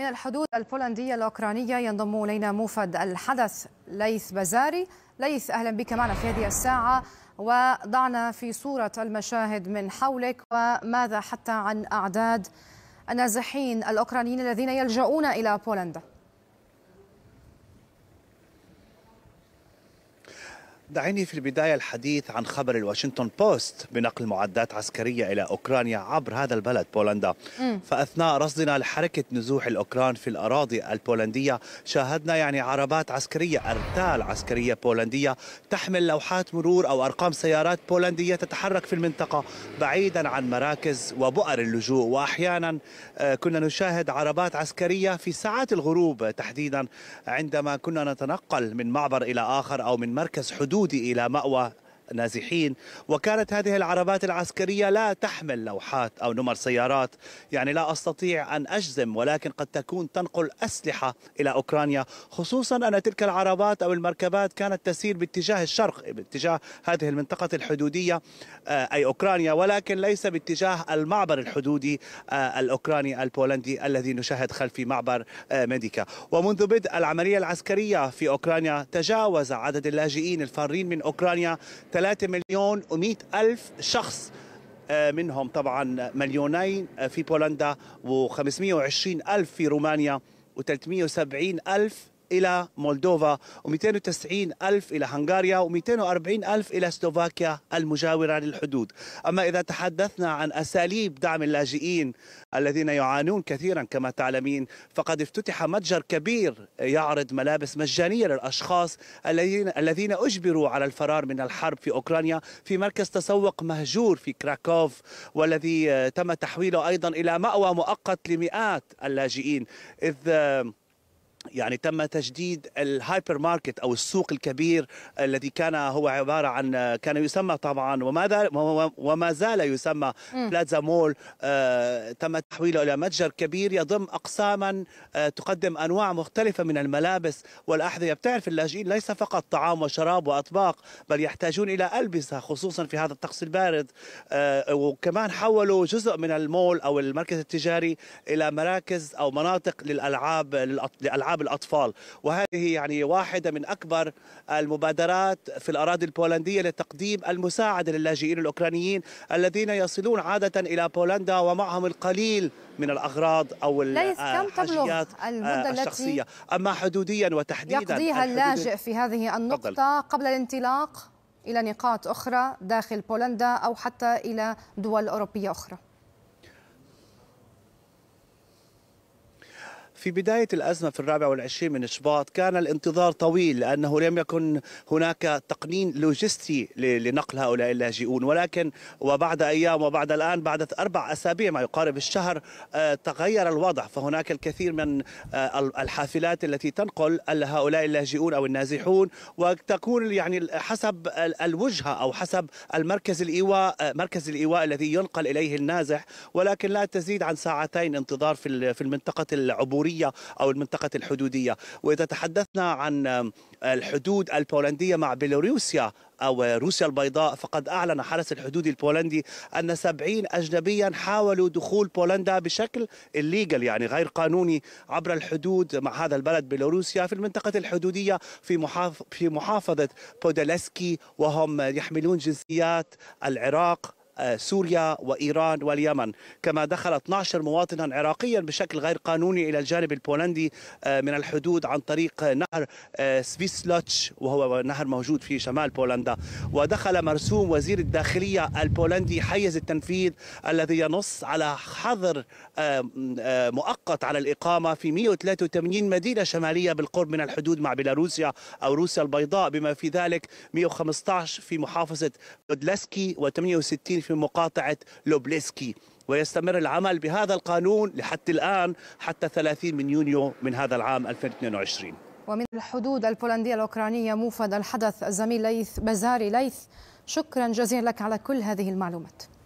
من الحدود البولندية الأوكرانية ينضم إلينا موفد الحدث ليث بزاري ليث أهلا بك معنا في هذه الساعة وضعنا في صورة المشاهد من حولك وماذا حتى عن أعداد النازحين الأوكرانيين الذين يلجؤون إلى بولندا دعيني في البداية الحديث عن خبر الواشنطن بوست بنقل معدات عسكرية إلى أوكرانيا عبر هذا البلد بولندا م. فأثناء رصدنا لحركة نزوح الأوكران في الأراضي البولندية شاهدنا يعني عربات عسكرية أرتال عسكرية بولندية تحمل لوحات مرور أو أرقام سيارات بولندية تتحرك في المنطقة بعيدا عن مراكز وبؤر اللجوء وأحيانا آه، كنا نشاهد عربات عسكرية في ساعات الغروب تحديدا عندما كنا نتنقل من معبر إلى آخر أو من مركز حدود للمولود إلى مأوى نازحين وكانت هذه العربات العسكرية لا تحمل لوحات أو نمر سيارات يعني لا أستطيع أن أجزم ولكن قد تكون تنقل أسلحة إلى أوكرانيا خصوصا أن تلك العربات أو المركبات كانت تسير باتجاه الشرق باتجاه هذه المنطقة الحدودية آه، أي أوكرانيا ولكن ليس باتجاه المعبر الحدودي آه، الأوكراني البولندي الذي نشاهد خلفي معبر آه، ميديكا ومنذ بدء العملية العسكرية في أوكرانيا تجاوز عدد اللاجئين الفارين من أوكرانيا 3 مليون و100 ألف شخص آه، منهم طبعا مليونين آه، في بولندا و520 ألف في رومانيا و370 ألف إلى مولدوفا و290 ألف إلى هنغاريا و240 ألف إلى سلوفاكيا المجاورة للحدود أما إذا تحدثنا عن أساليب دعم اللاجئين الذين يعانون كثيرا كما تعلمين فقد افتتح متجر كبير يعرض ملابس مجانية للأشخاص الذين الذين أجبروا على الفرار من الحرب في أوكرانيا في مركز تسوق مهجور في كراكوف والذي تم تحويله أيضا إلى مأوى مؤقت لمئات اللاجئين إذ يعني تم تجديد الهايبر ماركت او السوق الكبير الذي كان هو عباره عن كان يسمى طبعا وماذا وما زال يسمى بلازا مول آه، تم تحويله الى متجر كبير يضم اقساما آه، تقدم انواع مختلفه من الملابس والاحذيه بتعرف اللاجئين ليس فقط طعام وشراب واطباق بل يحتاجون الى البسه خصوصا في هذا الطقس البارد آه، وكمان حولوا جزء من المول او المركز التجاري الى مراكز او مناطق للالعاب للالعاب العاب الاطفال وهذه يعني واحده من اكبر المبادرات في الاراضي البولنديه لتقديم المساعده للاجئين الاوكرانيين الذين يصلون عاده الى بولندا ومعهم القليل من الاغراض او الحاجيات آه، آه، الشخصيه اما حدوديا وتحديدا يقضيها اللاجئ في هذه النقطه فضل. قبل الانطلاق الى نقاط اخرى داخل بولندا او حتى الى دول اوروبيه اخرى في بداية الأزمة في الرابع والعشرين من شباط كان الانتظار طويل لأنه لم يكن هناك تقنين لوجستي لنقل هؤلاء اللاجئون ولكن وبعد أيام وبعد الآن بعد أربع أسابيع ما يقارب الشهر آه، تغير الوضع فهناك الكثير من آه، الحافلات التي تنقل هؤلاء اللاجئون أو النازحون وتكون يعني حسب الوجهة أو حسب المركز الإيواء آه، مركز الإيواء الذي ينقل إليه النازح ولكن لا تزيد عن ساعتين انتظار في المنطقة العبورية الجمهورية أو المنطقة الحدودية وإذا تحدثنا عن الحدود البولندية مع بيلاروسيا أو روسيا البيضاء فقد أعلن حرس الحدود البولندي أن 70 أجنبيا حاولوا دخول بولندا بشكل الليجل يعني غير قانوني عبر الحدود مع هذا البلد بيلاروسيا في المنطقة الحدودية في, محاف في محافظة بودلسكي وهم يحملون جنسيات العراق آه، سوريا وإيران واليمن كما دخل 12 مواطنا عراقيا بشكل غير قانوني إلى الجانب البولندي آه، من الحدود عن طريق نهر آه، سفيسلوتش وهو نهر موجود في شمال بولندا ودخل مرسوم وزير الداخلية البولندي حيز التنفيذ الذي ينص على حظر مؤقت على الإقامة في 183 مدينة شمالية بالقرب من الحدود مع بيلاروسيا أو روسيا البيضاء بما في ذلك 115 في محافظة بودلسكي و68 في في مقاطعة لوبليسكي ويستمر العمل بهذا القانون لحتى الآن حتى 30 من يونيو من هذا العام 2022 ومن الحدود البولندية الأوكرانية موفد الحدث الزميل ليث بزاري ليث شكرا جزيلا لك على كل هذه المعلومات